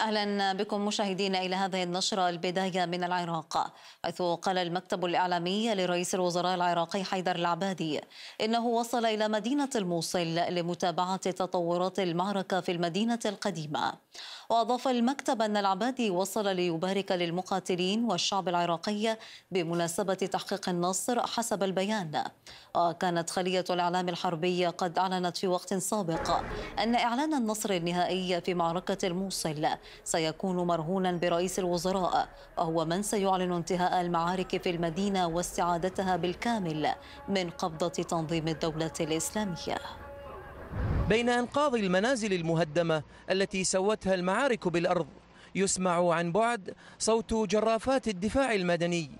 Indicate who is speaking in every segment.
Speaker 1: أهلا بكم مشاهدينا إلى هذه النشرة البداية من العراق حيث قال المكتب الإعلامي لرئيس الوزراء العراقي حيدر العبادي إنه وصل إلى مدينة الموصل لمتابعة تطورات المعركة في المدينة القديمة وأضاف المكتب أن العبادي وصل ليبارك للمقاتلين والشعب العراقي بمناسبة تحقيق النصر حسب البيان وكانت خلية الإعلام الحربي قد أعلنت في وقت سابق أن إعلان النصر النهائي في معركة الموصل سيكون مرهونا برئيس الوزراء وهو من سيعلن انتهاء المعارك في المدينة واستعادتها بالكامل من قبضة تنظيم الدولة الإسلامية
Speaker 2: بين أنقاض المنازل المهدمة التي سوتها المعارك بالأرض يسمع عن بعد صوت جرافات الدفاع المدني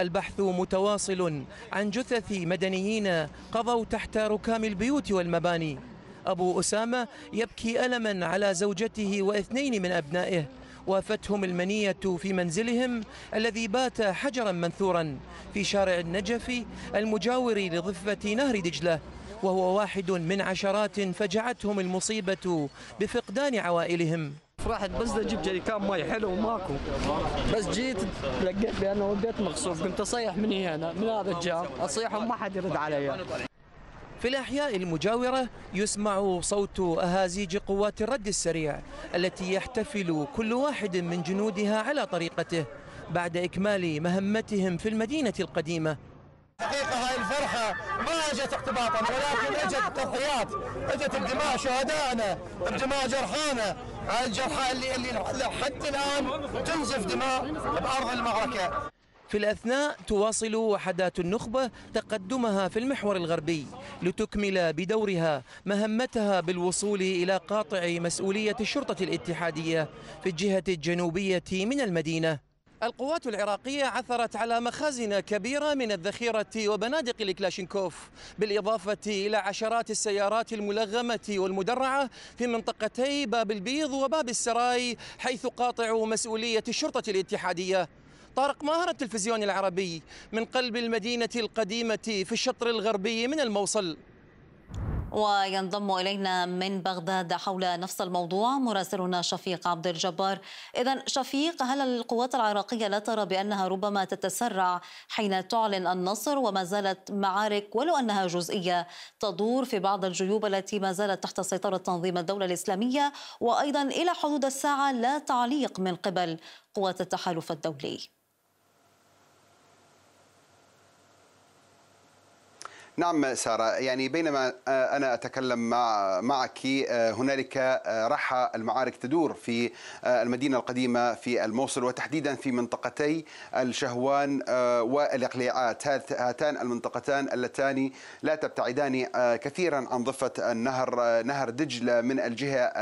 Speaker 2: البحث متواصل عن جثث مدنيين قضوا تحت ركام البيوت والمباني أبو أسامة يبكي ألما على زوجته واثنين من أبنائه وافتهم المنية في منزلهم الذي بات حجرا منثورا في شارع النجف المجاور لضفة نهر دجلة وهو واحد من عشرات فجعتهم المصيبة بفقدان عوائلهم فرحت بس اجيب جريكان مي حلو وماكو بس جيت لقيت بانه البيت مقصوف كنت اصيح من هنا من هذا الجار اصيح وما حد يرد علي في الأحياء المجاورة يسمع صوت أهازيج قوات الرد السريع التي يحتفل كل واحد من جنودها على طريقته بعد إكمال مهمتهم في المدينة القديمة حقيقة هاي الفرحة ما اجت اقتباطا ولكن اجت تضحيات اجت بدماء شهدائنا بدماء جرحانا هاي الجرحى اللي اللي لحد الان تنزف دماء
Speaker 3: بارض المعركة
Speaker 2: في الأثناء تواصل وحدات النخبة تقدمها في المحور الغربي لتكمل بدورها مهمتها بالوصول إلى قاطع مسؤولية الشرطة الاتحادية في الجهة الجنوبية من المدينة القوات العراقية عثرت على مخازن كبيرة من الذخيرة وبنادق الكلاشينكوف بالإضافة إلى عشرات السيارات الملغمة والمدرعة في منطقتي باب البيض وباب السراي حيث قاطع مسؤولية الشرطة الاتحادية طارق ماهر التلفزيون العربي من قلب المدينة القديمة في الشطر الغربي من الموصل
Speaker 1: وينضم إلينا من بغداد حول نفس الموضوع مراسلنا شفيق عبد الجبار إذا شفيق هل القوات العراقية لا ترى بأنها ربما تتسرع حين تعلن النصر وما زالت معارك ولو أنها جزئية تدور في بعض الجيوب التي ما زالت تحت سيطرة تنظيم الدولة الإسلامية وأيضا إلى حدود الساعة لا تعليق من قبل قوات التحالف الدولي
Speaker 4: نعم سارة يعني بينما آه، أنا أتكلم مع معك آه، هنالك آه، رحى المعارك تدور في المدينة القديمة في الموصل وتحديدا في منطقتي الشهوان والإقليعات هاتان المنطقتان اللتان لا تبتعدان كثيرا عن ضفة النهر نهر دجلة من الجهة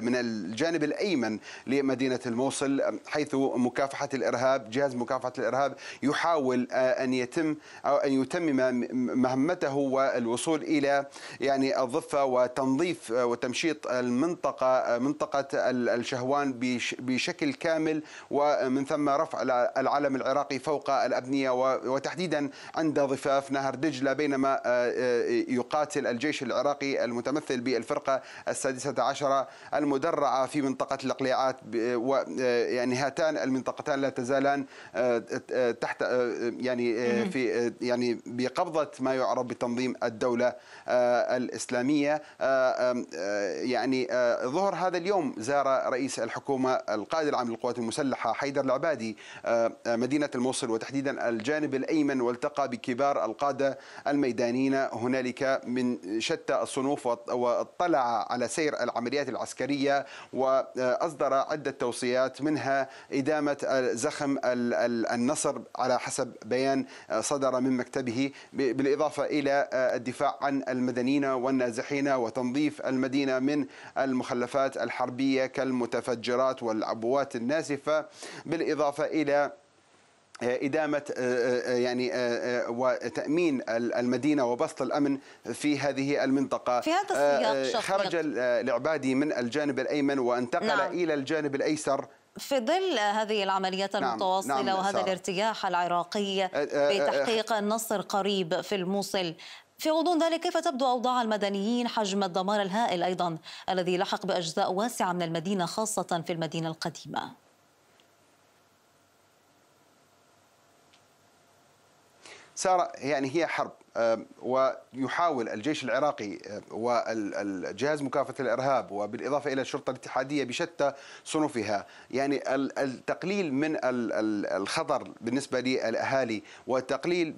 Speaker 4: من الجانب الأيمن لمدينة الموصل حيث مكافحة الإرهاب جهاز مكافحة الإرهاب يحاول أن يتم أو أن يتمم مهمة مهمته والوصول الى يعني الضفه وتنظيف وتمشيط المنطقه منطقه الشهوان بشكل كامل ومن ثم رفع العلم العراقي فوق الابنيه وتحديدا عند ضفاف نهر دجله بينما آه، آه، يقاتل الجيش العراقي المتمثل بالفرقه السادسه عشره المدرعه في منطقه الاقليعات ويعني آه، هاتان المنطقتان لا تزالان تحت يعني في يعني بقبضه ما يعرف بتنظيم الدولة آه، الإسلامية آه، آه، يعني ظهر هذا اليوم زار رئيس الحكومة القائد العام للقوات المسلحة حيدر العبادي مدينة الموصل وتحديدا الجانب الأيمن والتقى بكبار القادة الميدانيين هنالك من شتى الصنوف واطلع على سير العمليات العسكرية وأصدر عدة توصيات منها إدامة زخم النصر على حسب بيان صدر من مكتبه بالإضافة إلى آه، الدفاع عن المدنيين والنازحين وتنظيف المدينة من المخلفات الحربية كالمتفجرات والعبوات الناسفة بالإضافة إلى آه، إدامة آه، يعني وتأمين المدينة وبسط الأمن في هذه المنطقة في هذا السياق خرج العبادي من الجانب الأيمن وانتقل نعم. إلى الجانب الأيسر
Speaker 1: في ظل هذه العمليات نعم المتواصلة نعم وهذا سارة. الارتياح العراقي أه، أه، أه، بتحقيق النصر قريب في الموصل في غضون ذلك كيف تبدو أوضاع المدنيين حجم الدمار الهائل أيضا الذي لحق بأجزاء واسعة من المدينة خاصة في المدينة القديمة
Speaker 4: سارة يعني هي حرب ويحاول الجيش العراقي والجهاز مكافحة الإرهاب وبالإضافة إلى الشرطة الاتحادية بشتى صنوفها يعني التقليل من الخطر بالنسبة للأهالي وتقليل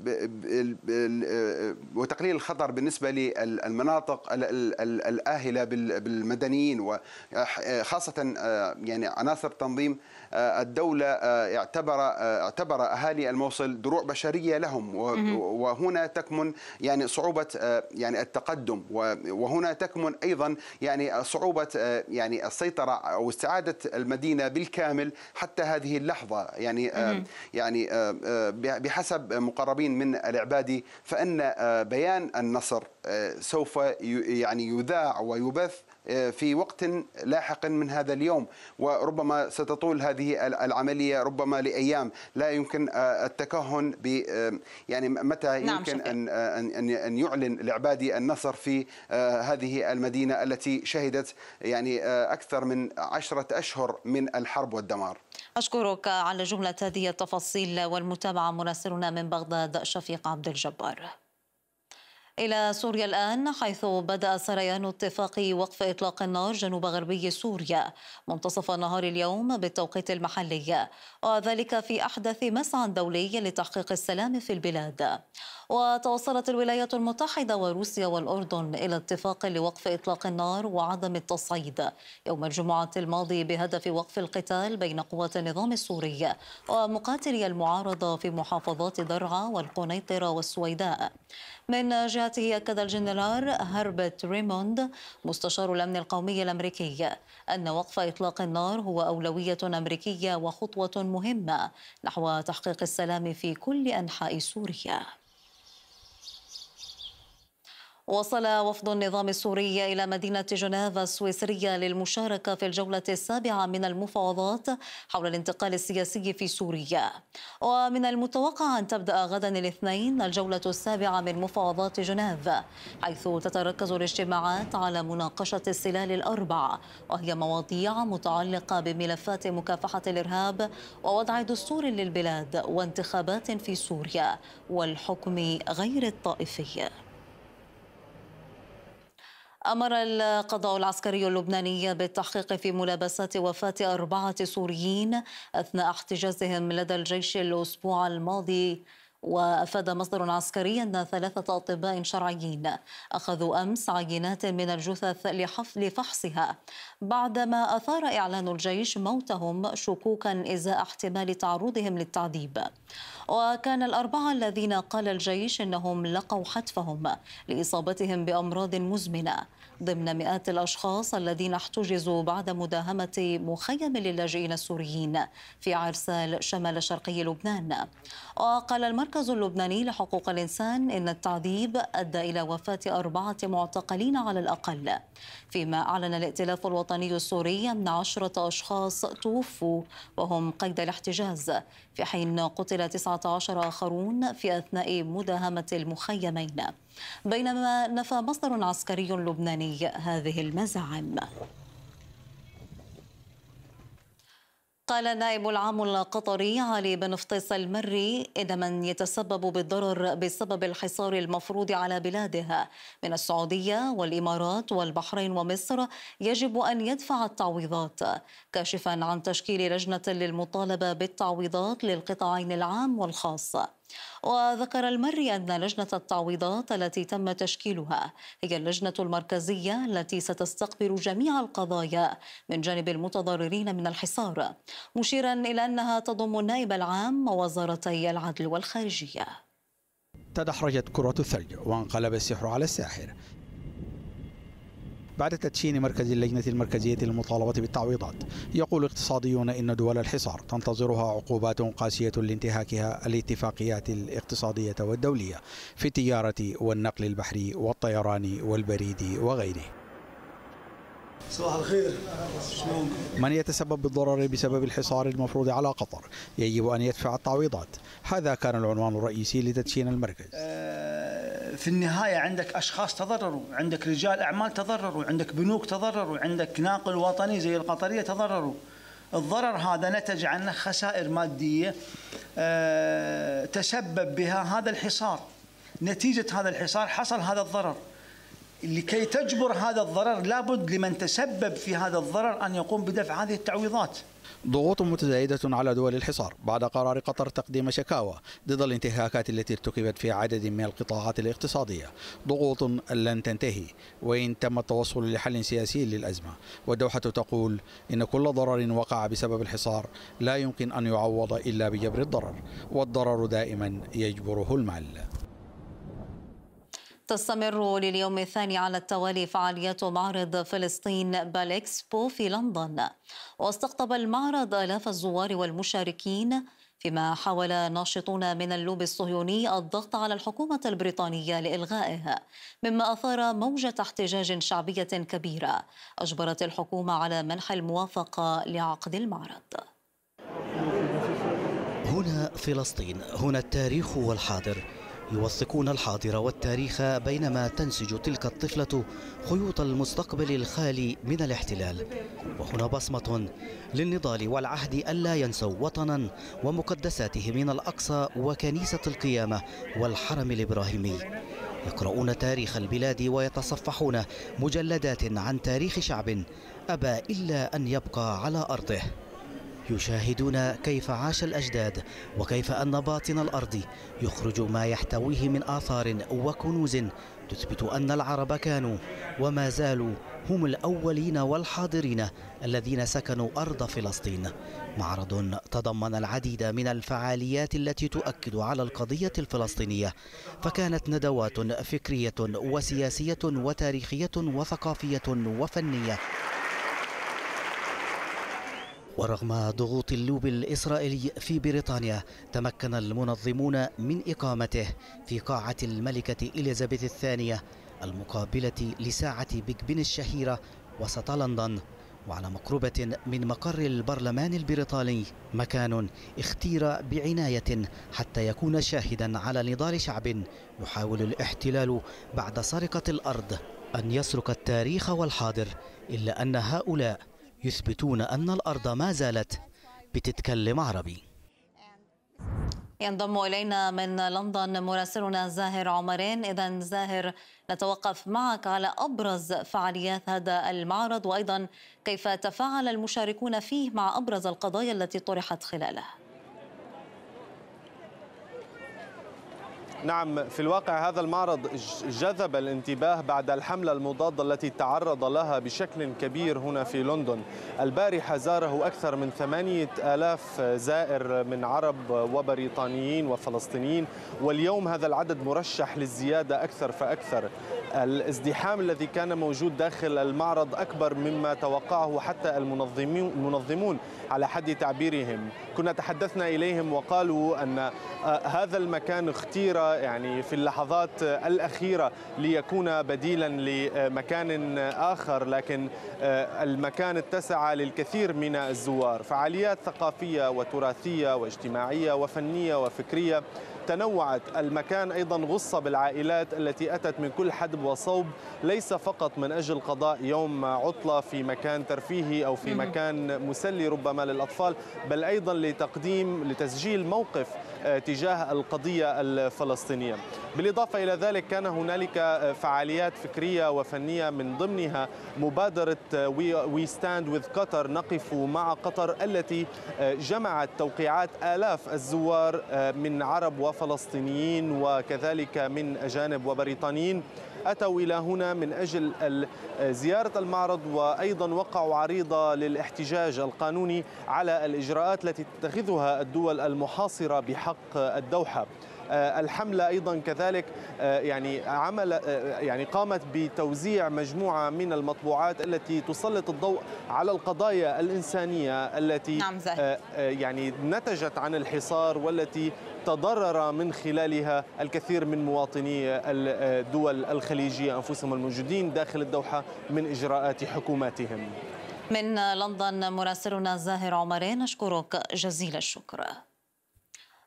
Speaker 4: وتقليل الخطر بالنسبة للمناطق الآهلة بالمدنيين وخاصة يعني عناصر تنظيم الدولة اعتبر اعتبر أهالي الموصل دروع بشرية لهم وهنا تكمن يعني صعوبه آه، يعني التقدم وهنا تكمن ايضا يعني صعوبه آه، يعني السيطره او استعاده المدينه بالكامل حتى هذه اللحظه يعني آه، يعني بحسب مقربين من العبادي فان بيان النصر سوف يعني يذاع ويبث في وقت لاحق من هذا اليوم وربما ستطول هذه العمليه ربما لايام لا يمكن التكهن ب يعني متى نعم، يمكن نعم ان ان ان يعلن العبادي النصر في آه، هذه المدينه التي شهدت يعني آه، اكثر من عشرة اشهر من الحرب والدمار.
Speaker 1: اشكرك على جمله هذه التفاصيل والمتابعه مراسلنا من بغداد شفيق عبد الجبار. إلى سوريا الآن حيث بدأ سريان اتفاق وقف إطلاق النار جنوب غربي سوريا منتصف نهار اليوم بالتوقيت المحلي وذلك في أحدث مسعى دولي لتحقيق السلام في البلاد وتوصلت الولايات المتحدة وروسيا والأردن إلى اتفاق لوقف إطلاق النار وعدم التصعيد يوم الجمعة الماضي بهدف وقف القتال بين قوات النظام السوري ومقاتلي المعارضة في محافظات درعا والقنيطرة والسويداء من جهته أكد الجنرال هربرت ريموند مستشار الأمن القومي الأمريكي أن وقف إطلاق النار هو أولوية أمريكية وخطوة مهمة نحو تحقيق السلام في كل أنحاء سوريا وصل وفد النظام السوري إلى مدينة جنيف السويسرية للمشاركة في الجولة السابعة من المفاوضات حول الانتقال السياسي في سوريا ومن المتوقع أن تبدأ غدا الاثنين الجولة السابعة من مفاوضات جنيف حيث تتركز الاجتماعات على مناقشة السلال الأربعة وهي مواضيع متعلقة بملفات مكافحة الإرهاب ووضع دستور للبلاد وانتخابات في سوريا والحكم غير الطائفي أمر القضاء العسكري اللبناني بالتحقيق في ملابسات وفاة أربعة سوريين أثناء احتجازهم لدى الجيش الأسبوع الماضي وأفاد مصدر عسكري أن ثلاثة أطباء شرعيين أخذوا أمس عينات من الجثث لفحصها بعدما أثار إعلان الجيش موتهم شكوكا إزاء احتمال تعرضهم للتعذيب وكان الأربعة الذين قال الجيش إنهم لقوا حتفهم لإصابتهم بأمراض مزمنة ضمن مئات الأشخاص الذين احتجزوا بعد مداهمة مخيم للاجئين السوريين في عرسال شمال شرقي لبنان وقال المركز اللبناني لحقوق الإنسان إن التعذيب أدى إلى وفاة أربعة معتقلين على الأقل فيما أعلن الائتلاف الوطني السوري أن عشرة أشخاص توفوا وهم قيد الاحتجاز في حين قتل 19 آخرون في أثناء مداهمة المخيمين بينما نفى مصدر عسكري لبناني هذه المزاعم قال النائب العام القطري علي بن فطيس المري إن من يتسبب بالضرر بسبب الحصار المفروض على بلاده من السعودية والإمارات والبحرين ومصر يجب أن يدفع التعويضات كاشفا عن تشكيل لجنة للمطالبة بالتعويضات للقطاعين العام والخاص وذكر المري أن لجنة التعويضات التي تم تشكيلها هي اللجنة المركزية التي ستستقبل جميع القضايا من جانب المتضررين من الحصار مشيرا إلى أنها تضم النائب العام ووزارتي العدل والخارجية
Speaker 5: تدحرجت كرة الثلج وانقلب السحر على الساحر بعد تدشين مركز اللجنة المركزية للمطالبة بالتعويضات يقول اقتصاديون إن دول الحصار تنتظرها عقوبات قاسية لانتهاكها الاتفاقيات الاقتصادية والدولية في التجارة والنقل البحري والطيران والبريد وغيره
Speaker 2: صباح
Speaker 6: الخير شلونكم؟
Speaker 5: من يتسبب بالضرر بسبب الحصار المفروض على قطر يجب أن يدفع التعويضات هذا كان العنوان الرئيسي لتدشين المركز آه،
Speaker 3: في النهاية عندك أشخاص تضرروا عندك رجال أعمال تضرروا عندك بنوك تضرروا عندك ناقل وطني زي القطرية تضرروا الضرر هذا نتج عن خسائر مادية آه، تسبب بها هذا الحصار نتيجة هذا الحصار حصل هذا الضرر لكي تجبر هذا الضرر لابد لمن تسبب في هذا الضرر أن يقوم بدفع هذه التعويضات
Speaker 5: ضغوط متزايدة على دول الحصار بعد قرار قطر تقديم شكاوى ضد الانتهاكات التي ارتكبت في عدد من القطاعات الاقتصادية ضغوط لن تنتهي وإن تم التوصل لحل سياسي للأزمة والدوحة تقول إن كل ضرر وقع بسبب الحصار لا يمكن أن يعوض إلا بجبر الضرر والضرر دائما يجبره المال
Speaker 1: تستمر لليوم الثاني على التوالي فعاليات معرض فلسطين بالإكسبو في لندن واستقطب المعرض آلاف الزوار والمشاركين فيما حاول ناشطون من اللوبي الصهيوني الضغط على الحكومة البريطانية لإلغائه مما أثار موجة احتجاج شعبية كبيرة أجبرت الحكومة على منح الموافقة لعقد المعرض
Speaker 3: هنا فلسطين هنا التاريخ والحاضر يوثقون الحاضر والتاريخ بينما تنسج تلك الطفلة خيوط المستقبل الخالي من الاحتلال وهنا بصمة للنضال والعهد ألا ينسوا وطنا ومقدساته من الأقصى وكنيسة القيامة والحرم الإبراهيمي يقرؤون تاريخ البلاد ويتصفحون مجلدات عن تاريخ شعب أبى إلا أن يبقى على أرضه يشاهدون كيف عاش الأجداد وكيف أن باطن الأرض يخرج ما يحتويه من آثار وكنوز تثبت أن العرب كانوا وما زالوا هم الأولين والحاضرين الذين سكنوا أرض فلسطين معرض تضمن العديد من الفعاليات التي تؤكد على القضية الفلسطينية فكانت ندوات فكرية وسياسية وتاريخية وثقافية وفنية ورغم ضغوط اللوب الإسرائيلي في بريطانيا تمكن المنظمون من إقامته في قاعة الملكة إليزابيث الثانية المقابلة لساعة بيج بن الشهيرة وسط لندن وعلى مقربة من مقر البرلمان البريطاني مكان اختير بعناية حتى يكون شاهدا على نضال شعب يحاول الاحتلال بعد سرقة الأرض أن يسرق التاريخ والحاضر إلا أن هؤلاء يثبتون أن الأرض ما زالت بتتكلم عربي
Speaker 1: ينضم إلينا من لندن مراسلنا زاهر عمرين إذا زاهر نتوقف معك على أبرز فعاليات هذا المعرض وأيضا كيف تفاعل المشاركون فيه مع أبرز القضايا التي طرحت خلاله
Speaker 6: نعم في الواقع هذا المعرض جذب الانتباه بعد الحملة المضادة التي تعرض لها بشكل كبير هنا في لندن البارحة زاره أكثر من ثمانية آلاف زائر من عرب وبريطانيين وفلسطينيين واليوم هذا العدد مرشح للزيادة أكثر فأكثر الازدحام الذي كان موجود داخل المعرض أكبر مما توقعه حتى المنظمون على حد تعبيرهم كنا تحدثنا إليهم وقالوا أن آه، هذا المكان اختير يعني في اللحظات آه، الأخيرة ليكون بديلا لمكان آخر لكن آه، المكان اتسع للكثير من الزوار فعاليات ثقافية وتراثية واجتماعية وفنية وفكرية تنوعت المكان أيضا غص بالعائلات التي أتت من كل حدب وصوب ليس فقط من أجل قضاء يوم عطلة في مكان ترفيهي أو في مكان مسلي ربما للأطفال بل أيضا لتقديم لتسجيل موقف آه، تجاه القضية الفلسطينية بالإضافة إلى ذلك كان هنالك آه، فعاليات فكرية وفنية من ضمنها مبادرة آه، وي ستاند وذ قطر نقف مع قطر التي جمعت توقيعات آلاف الزوار من عرب وفلسطينيين وكذلك من أجانب وبريطانيين أتوا إلى هنا من أجل زيارة المعرض وأيضا وقعوا عريضة للاحتجاج القانوني على الإجراءات التي تتخذها الدول المحاصرة بحق الدوحة آه، الحمله ايضا كذلك آه، يعني عمل آه، يعني قامت بتوزيع مجموعه من المطبوعات التي تسلط الضوء على القضايا الانسانيه التي نعم يعني نتجت عن الحصار والتي تضرر من خلالها الكثير من مواطني الدول الخليجيه انفسهم الموجودين داخل الدوحه من اجراءات حكوماتهم.
Speaker 1: من لندن مراسلنا زاهر عمرين نشكرك جزيل الشكر.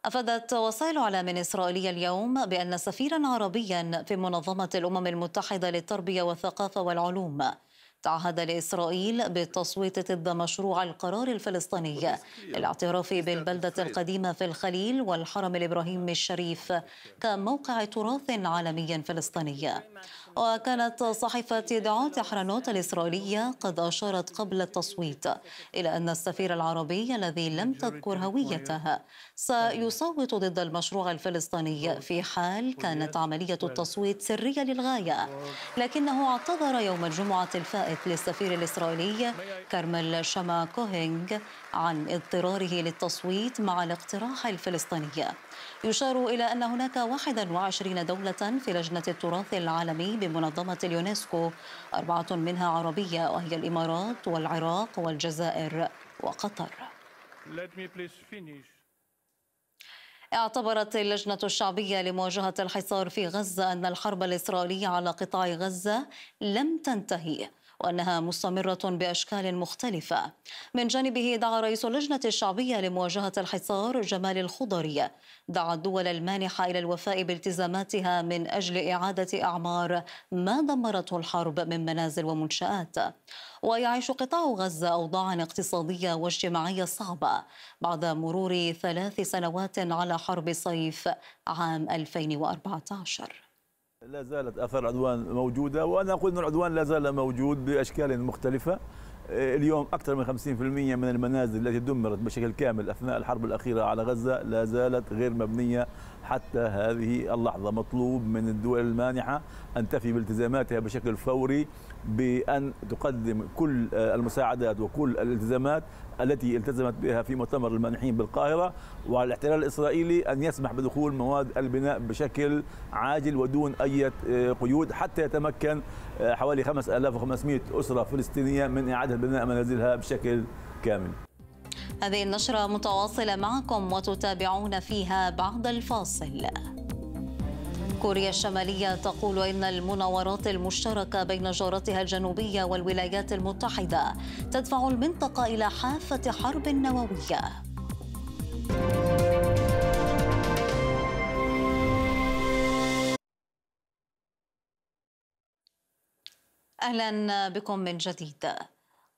Speaker 1: أفادت وسائل إعلام إسرائيلية اليوم بأن سفيرا عربيا في منظمة الأمم المتحدة للتربية والثقافة والعلوم تعهد لإسرائيل بالتصويت ضد مشروع القرار الفلسطيني للاعتراف بالبلدة القديمة في الخليل والحرم الإبراهيمي الشريف كموقع تراث عالمي فلسطيني وكانت صحيفة دعاة حرانوت الإسرائيلية قد أشارت قبل التصويت إلى أن السفير العربي الذي لم تذكر هويته سيصوت ضد المشروع الفلسطيني في حال كانت عملية التصويت سرية للغاية لكنه اعتذر يوم الجمعة الفائت للسفير الإسرائيلي كارمل شما كوهينغ عن اضطراره للتصويت مع الاقتراح الفلسطيني يشار إلى أن هناك 21 دولة في لجنة التراث العالمي بمنظمة اليونسكو أربعة منها عربية وهي الإمارات والعراق والجزائر وقطر اعتبرت اللجنة الشعبية لمواجهة الحصار في غزة أن الحرب الإسرائيلية على قطاع غزة لم تنتهي وأنها مستمرة بأشكال مختلفة من جانبه دعا رئيس اللجنة الشعبية لمواجهة الحصار جمال الخضري دعا الدول المانحة إلى الوفاء بالتزاماتها من أجل إعادة أعمار ما دمرته الحرب من منازل ومنشآت ويعيش قطاع غزة أوضاعا اقتصادية واجتماعية صعبة بعد مرور ثلاث سنوات على حرب صيف عام 2014
Speaker 6: لا زالت اثار العدوان موجوده وانا اقول ان العدوان لا زال موجود باشكال مختلفه آه، اليوم اكثر من 50% من المنازل التي دمرت بشكل كامل اثناء الحرب الاخيره على غزه لا زالت غير مبنيه حتى هذه اللحظة مطلوب من الدول المانحة أن تفي بالتزاماتها بشكل فوري بأن تقدم كل آه، المساعدات وكل الالتزامات التي التزمت بها في مؤتمر المانحين بالقاهرة وعلى الاحتلال الإسرائيلي أن يسمح بدخول مواد البناء بشكل عاجل ودون أي آه، قيود حتى يتمكن آه، حوالي 5500 أسرة فلسطينية من إعادة بناء منازلها بشكل كامل
Speaker 1: هذه النشرة متواصلة معكم وتتابعون فيها بعد الفاصل كوريا الشمالية تقول إن المناورات المشتركة بين جارتها الجنوبية والولايات المتحدة تدفع المنطقة إلى حافة حرب نووية أهلا بكم من جديد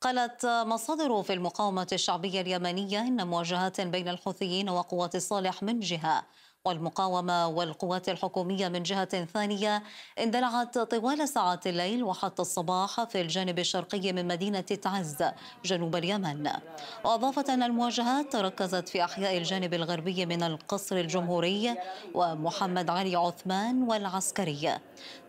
Speaker 1: قالت مصادر في المقاومة الشعبية اليمنية إن مواجهات بين الحوثيين وقوات الصالح من جهة والمقاومة والقوات الحكومية من جهة ثانية اندلعت طوال ساعات الليل وحتى الصباح في الجانب الشرقي من مدينة تعز جنوب اليمن وأضافت أن المواجهات تركزت في أحياء الجانب الغربي من القصر الجمهوري ومحمد علي عثمان والعسكري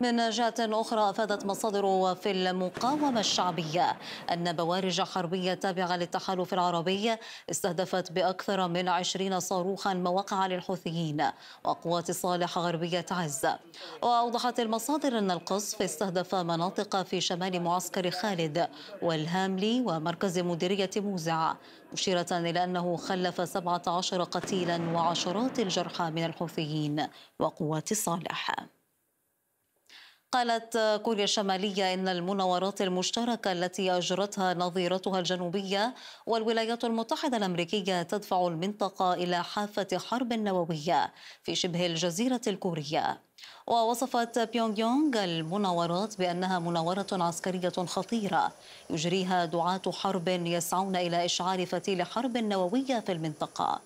Speaker 1: من جهة أخرى أفادت مصادر في المقاومة الشعبية أن بوارج حربية تابعة للتحالف العربي استهدفت بأكثر من عشرين صاروخا مواقع للحوثيين وقوات صالح غربية عزة وأوضحت المصادر أن القصف استهدف مناطق في شمال معسكر خالد والهاملي ومركز مديرية موزع مشيرة إلى أنه خلف 17 قتيلا وعشرات الجرحى من الحوثيين وقوات صالح قالت كوريا الشمالية إن المناورات المشتركة التي أجرتها نظيرتها الجنوبية والولايات المتحدة الأمريكية تدفع المنطقة إلى حافة حرب نووية في شبه الجزيرة الكورية ووصفت بيونغ يونغ المناورات بأنها مناورة عسكرية خطيرة يجريها دعاة حرب يسعون إلى إشعال فتيل حرب نووية في المنطقة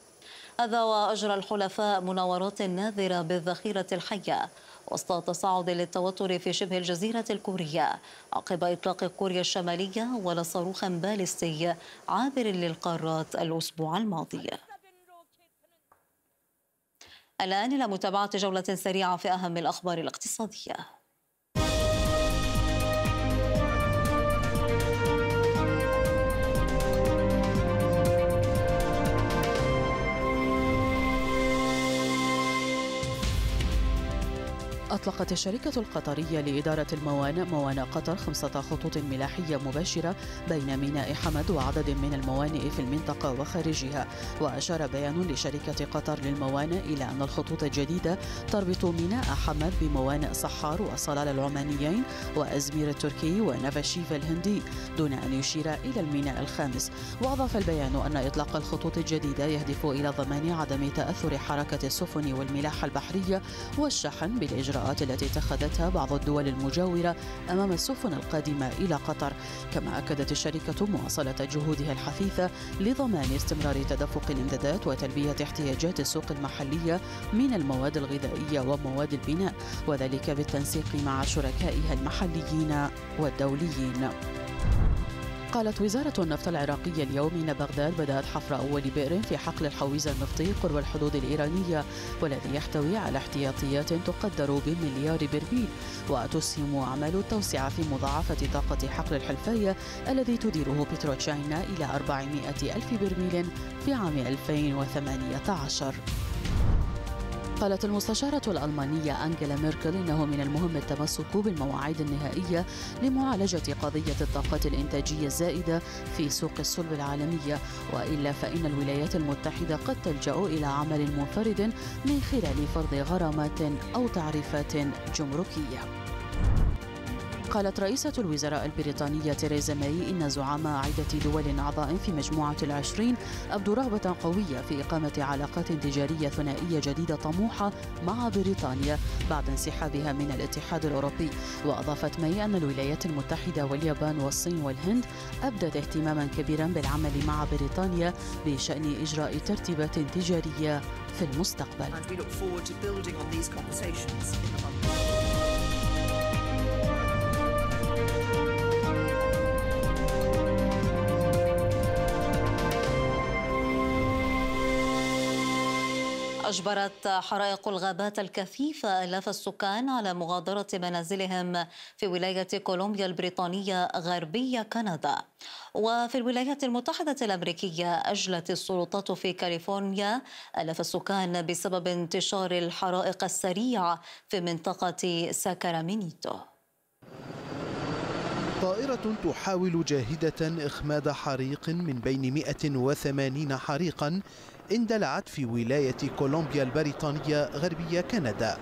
Speaker 1: هذا وأجرى الحلفاء مناورات ناذرة بالذخيرة الحية وسط تصاعد للتوتر في شبه الجزيرة الكورية عقب إطلاق كوريا الشمالية ولا صاروخ باليستي عابر للقارات الأسبوع الماضي الآن إلى متابعة جولة سريعة في أهم الأخبار الاقتصادية
Speaker 7: أطلقت الشركة القطرية لإدارة الموانئ موانئ قطر خمسة خطوط ملاحية مباشرة بين ميناء حمد وعدد من الموانئ في المنطقة وخارجها وأشار بيان لشركة قطر للموانئ إلى أن الخطوط الجديدة تربط ميناء حمد بموانئ صحار وصلال العمانيين وأزمير التركي ونفشيف الهندي دون أن يشير إلى الميناء الخامس وأضاف البيان أن إطلاق الخطوط الجديدة يهدف إلى ضمان عدم تأثر حركة السفن والملاحة البحرية والشحن بالإجراءات الإجراءات التي اتخذتها بعض الدول المجاورة أمام السفن القادمة إلى قطر كما أكدت الشركة مواصلة جهودها الحثيثة لضمان استمرار تدفق الامدادات وتلبية احتياجات السوق المحلية من المواد الغذائية ومواد البناء وذلك بالتنسيق مع شركائها المحليين والدوليين قالت وزارة النفط العراقية اليوم إن بغداد بدأت حفر أول بئر في حقل الحويز النفطي قرب الحدود الإيرانية والذي يحتوي على احتياطيات تقدر بمليار برميل وتسهم أعمال التوسعة في مضاعفة طاقة حقل الحلفية الذي تديره بتروتشاينا إلى 400 ألف برميل في عام 2018 قالت المستشارة الألمانية أنجيلا ميركل إنه من المهم التمسك بالمواعيد النهائية لمعالجة قضية الطاقات الإنتاجية الزائدة في سوق الصلب العالمية وإلا فإن الولايات المتحدة قد تلجأ إلى عمل منفرد من خلال فرض غرامات أو تعريفات جمركية قالت رئيسة الوزراء البريطانية تيريزا ماي إن زعماء عدة دول أعضاء في مجموعة العشرين أبدوا رغبة قوية في إقامة علاقات تجارية ثنائية جديدة طموحة مع بريطانيا بعد انسحابها من الاتحاد الأوروبي وأضافت ماي أن الولايات المتحدة واليابان والصين والهند أبدت اهتماما كبيرا بالعمل مع بريطانيا بشأن إجراء ترتيبات تجارية في المستقبل.
Speaker 1: أجبرت حرائق الغابات الكثيفة آلاف السكان على مغادرة منازلهم في ولاية كولومبيا البريطانية غربية كندا وفي الولايات المتحدة الأمريكية أجلت السلطات في كاليفورنيا آلاف السكان بسبب انتشار الحرائق السريعة في منطقة ساكرامينيتو
Speaker 8: طائرة تحاول جاهدة إخماد حريق من بين 180 حريقا اندلعت في ولاية كولومبيا البريطانية غربية كندا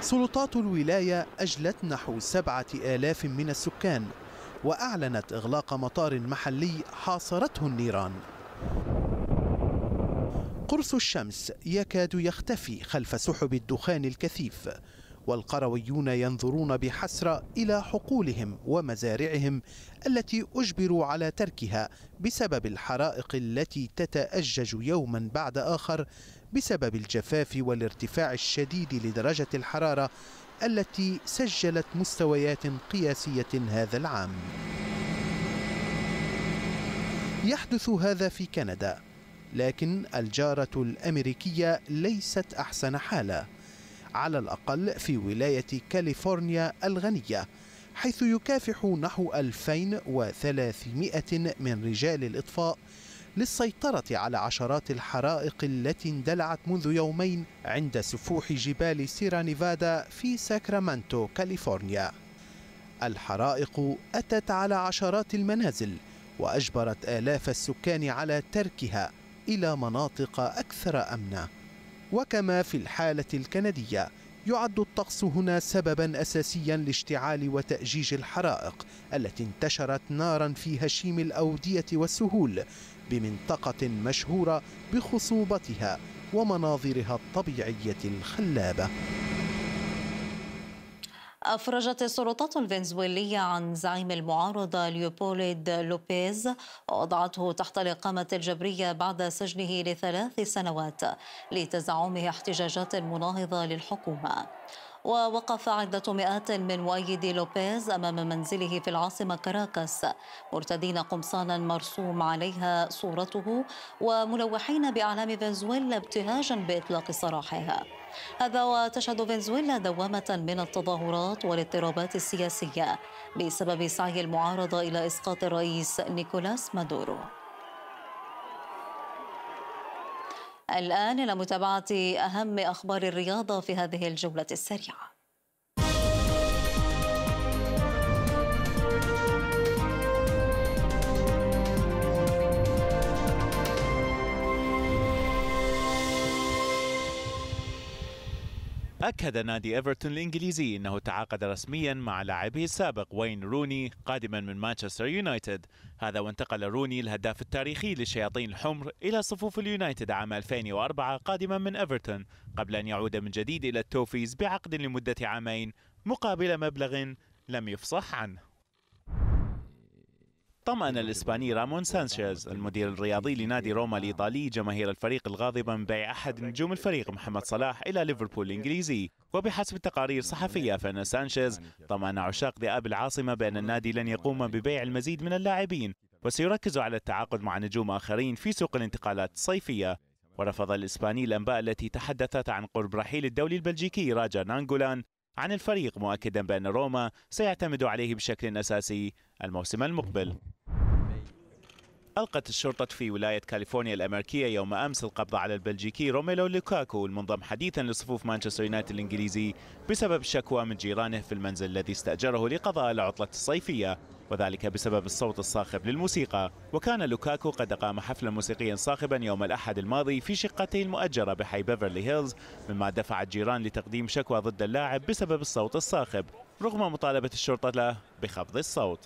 Speaker 8: سلطات الولاية أجلت نحو سبعة آلاف من السكان وأعلنت إغلاق مطار محلي حاصرته النيران قرص الشمس يكاد يختفي خلف سحب الدخان الكثيف والقرويون ينظرون بحسرة إلى حقولهم ومزارعهم التي أجبروا على تركها بسبب الحرائق التي تتأجج يوما بعد آخر بسبب الجفاف والارتفاع الشديد لدرجة الحرارة التي سجلت مستويات قياسية هذا العام يحدث هذا في كندا لكن الجارة الأمريكية ليست أحسن حالة على الأقل في ولاية كاليفورنيا الغنية حيث يكافح نحو 2300 من رجال الإطفاء للسيطرة على عشرات الحرائق التي اندلعت منذ يومين عند سفوح جبال سيرا نيفادا في ساكرامنتو كاليفورنيا الحرائق أتت على عشرات المنازل وأجبرت آلاف السكان على تركها إلى مناطق أكثر أمنًا وكما في الحالة الكندية يعد الطقس هنا سببا أساسيا لاشتعال وتأجيج الحرائق التي انتشرت نارا في هشيم الأودية والسهول بمنطقة مشهورة بخصوبتها ومناظرها الطبيعية الخلابة
Speaker 1: أفرجت السلطات الفنزويلية عن زعيم المعارضة ليوبوليد لوبيز ووضعته تحت الإقامة الجبرية بعد سجنه لثلاث سنوات لتزعمه احتجاجات مناهضة للحكومة ووقف عدة مئات من وايدي لوبيز أمام منزله في العاصمة كراكاس مرتدين قمصانا مرسوم عليها صورته وملوحين بأعلام فنزويلا ابتهاجا بإطلاق سراحها هذا وتشهد فنزويلا دوامة من التظاهرات والاضطرابات السياسية بسبب سعي المعارضة إلى إسقاط الرئيس نيكولاس مادورو الآن إلى متابعة أهم أخبار الرياضة في هذه الجولة السريعة
Speaker 9: أكد نادي إيفرتون الإنجليزي أنه تعاقد رسميا مع لاعبه السابق وين روني قادما من مانشستر يونايتد هذا وانتقل روني الهداف التاريخي للشياطين الحمر إلى صفوف اليونايتد عام 2004 قادما من إيفرتون قبل أن يعود من جديد إلى التوفيز بعقد لمدة عامين مقابل مبلغ لم يفصح عنه طمأن الإسباني رامون سانشيز المدير الرياضي لنادي روما الإيطالي جماهير الفريق الغاضبة من بيع أحد نجوم الفريق محمد صلاح إلى ليفربول الإنجليزي وبحسب تقارير صحفية فإن سانشيز طمأن عشاق ذئاب العاصمة بأن النادي لن يقوم ببيع المزيد من اللاعبين وسيركز على التعاقد مع نجوم آخرين في سوق الانتقالات الصيفية ورفض الإسباني الأنباء التي تحدثت عن قرب رحيل الدولي البلجيكي راجا نانغولان عن الفريق مؤكدا بأن روما سيعتمد عليه بشكل أساسي الموسم المقبل ألقت الشرطة في ولاية كاليفورنيا الأمريكية يوم أمس القبض على البلجيكي روميلو لوكاكو المنضم حديثا لصفوف مانشستر يونايتد الإنجليزي بسبب شكوى من جيرانه في المنزل الذي استأجره لقضاء العطلة الصيفية وذلك بسبب الصوت الصاخب للموسيقى وكان لوكاكو قد أقام حفلا موسيقيا صاخبا يوم الأحد الماضي في شقته المؤجرة بحي بيفرلي هيلز مما دفع الجيران لتقديم شكوى ضد اللاعب بسبب الصوت الصاخب رغم مطالبة الشرطة له بخفض الصوت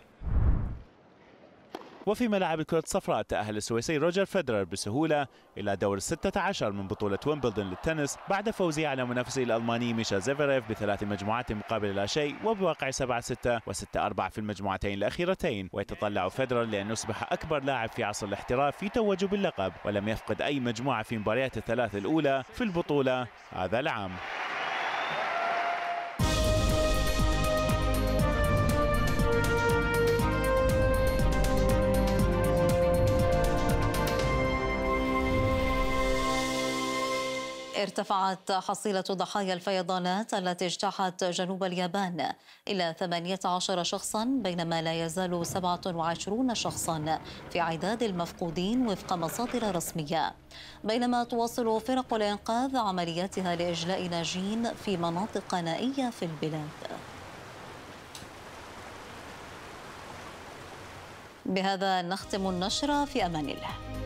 Speaker 9: وفي ملاعب الكرة الصفراء تأهل السويسي روجر فيدرر بسهولة إلى دور 16 من بطولة ويمبلدون للتنس بعد فوزه على منافسه الألماني ميشا زيفريف بثلاث مجموعات مقابل لا شيء وبواقع 7-6 و6-4 في المجموعتين الأخيرتين ويتطلع فيدرر لأن يصبح أكبر لاعب في عصر الاحتراف في توج باللقب ولم يفقد أي مجموعة في مباريات الثلاث الأولى في البطولة هذا العام
Speaker 1: ارتفعت حصيلة ضحايا الفيضانات التي اجتاحت جنوب اليابان إلى 18 شخصا بينما لا يزال 27 شخصا في عداد المفقودين وفق مصادر رسمية بينما تواصل فرق الإنقاذ عملياتها لإجلاء ناجين في مناطق نائية في البلاد بهذا نختم النشرة في أمان الله